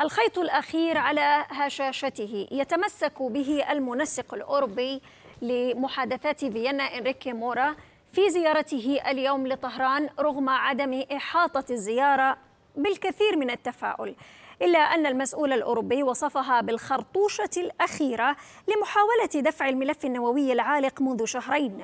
الخيط الأخير على هشاشته يتمسك به المنسق الأوروبي لمحادثات فيينا إنريكي مورا في زيارته اليوم لطهران رغم عدم إحاطة الزيارة بالكثير من التفاؤل إلا أن المسؤول الأوروبي وصفها بالخرطوشة الأخيرة لمحاولة دفع الملف النووي العالق منذ شهرين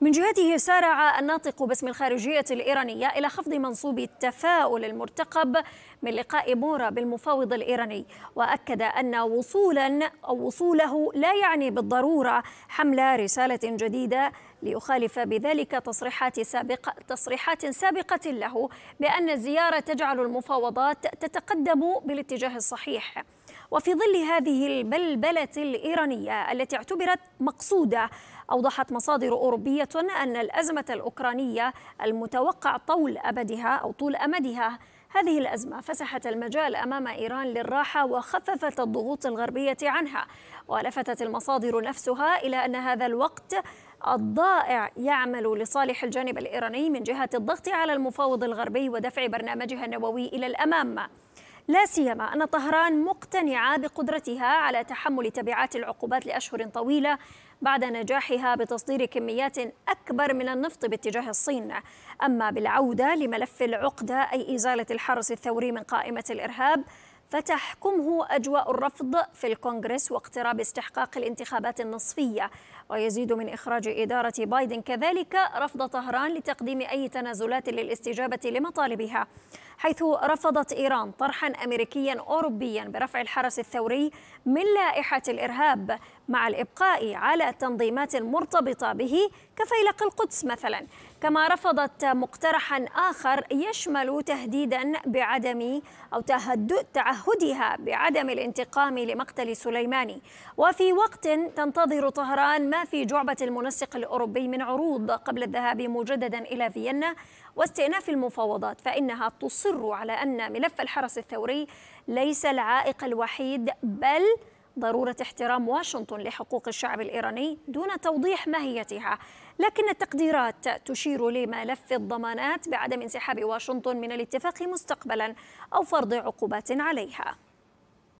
من جهته سارع الناطق باسم الخارجية الإيرانية إلى خفض منصوب التفاؤل المرتقب من لقاء مورا بالمفاوض الإيراني وأكد أن وصولا أو وصوله لا يعني بالضرورة حمل رسالة جديدة ليخالف بذلك تصريحات سابقة تصريحات سابقة له بأن الزيارة تجعل المفاوضات تتقدم بال الاتجاه الصحيح وفي ظل هذه البلبلة الإيرانية التي اعتبرت مقصودة أوضحت مصادر أوروبية أن الأزمة الأوكرانية المتوقع طول أبدها أو طول أمدها هذه الأزمة فسحت المجال أمام إيران للراحة وخففت الضغوط الغربية عنها ولفتت المصادر نفسها إلى أن هذا الوقت الضائع يعمل لصالح الجانب الإيراني من جهة الضغط على المفاوض الغربي ودفع برنامجها النووي إلى الأمام لا سيما أن طهران مقتنعة بقدرتها على تحمل تبعات العقوبات لأشهر طويلة بعد نجاحها بتصدير كميات أكبر من النفط باتجاه الصين أما بالعودة لملف العقدة أي إزالة الحرس الثوري من قائمة الإرهاب فتحكمه أجواء الرفض في الكونغرس واقتراب استحقاق الانتخابات النصفية ويزيد من إخراج إدارة بايدن كذلك رفض طهران لتقديم أي تنازلات للاستجابة لمطالبها حيث رفضت إيران طرحا أمريكيا أوروبيا برفع الحرس الثوري من لائحة الإرهاب مع الإبقاء على تنظيمات مرتبطة به كفيلق القدس مثلا كما رفضت مقترحا آخر يشمل تهديدا بعدم أو تهدد تعهد تعهدها بعدم الانتقام لمقتل سليماني وفي وقت تنتظر طهران ما في جعبة المنسق الأوروبي من عروض قبل الذهاب مجددا إلى فيينا واستئناف المفاوضات فإنها تصر على أن ملف الحرس الثوري ليس العائق الوحيد بل ضرورة احترام واشنطن لحقوق الشعب الإيراني دون توضيح ماهيتها لكن التقديرات تشير لملف الضمانات بعدم انسحاب واشنطن من الاتفاق مستقبلا أو فرض عقوبات عليها